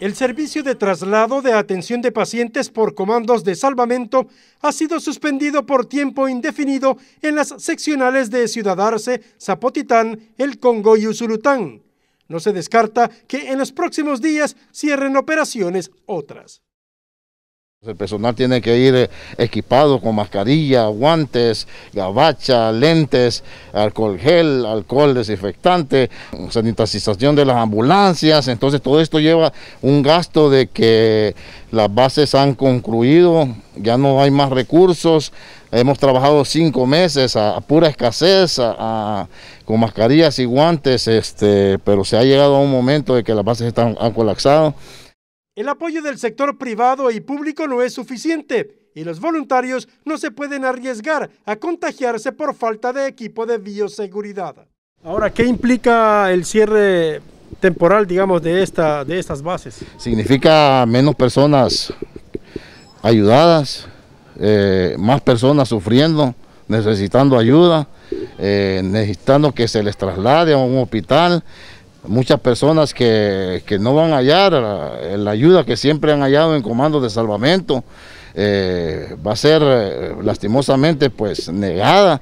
El servicio de traslado de atención de pacientes por comandos de salvamento ha sido suspendido por tiempo indefinido en las seccionales de Ciudadarce, Zapotitán, El Congo y Usulután. No se descarta que en los próximos días cierren operaciones otras. El personal tiene que ir eh, equipado con mascarilla, guantes, gabacha, lentes, alcohol gel, alcohol desinfectante, sanitización de las ambulancias. Entonces todo esto lleva un gasto de que las bases han concluido, ya no hay más recursos. Hemos trabajado cinco meses a, pura escasez, con mascarillas y guantes, este, pero se ha llegado a un momento de que las bases están, han colapsado. El apoyo del sector privado y público no es suficiente y los voluntarios no se pueden arriesgar a contagiarse por falta de equipo de bioseguridad. Ahora, ¿qué implica el cierre temporal, digamos, de, estas bases? Significa menos personas ayudadas, eh, más personas sufriendo, necesitando ayuda, eh, necesitando que se les traslade a un hospital, muchas personas que, no van a hallar eh, la, ayuda que siempre han hallado en comandos de salvamento. Eh, va a ser eh, lastimosamente pues negada.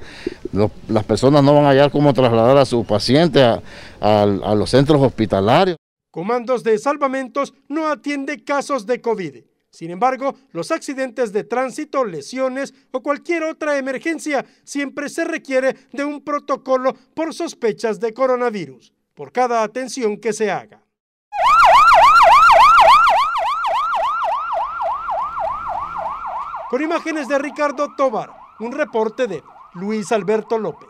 las personas no van a hallar cómo trasladar a su paciente a, a los centros hospitalarios. Comandos de salvamentos no atiende casos de COVID. Sin embargo, los accidentes de tránsito, lesiones o cualquier otra emergencia siempre se requiere de un protocolo por sospechas de coronavirus por cada atención que se haga. Con imágenes de Ricardo Tobar, un reporte de Luis Alberto López.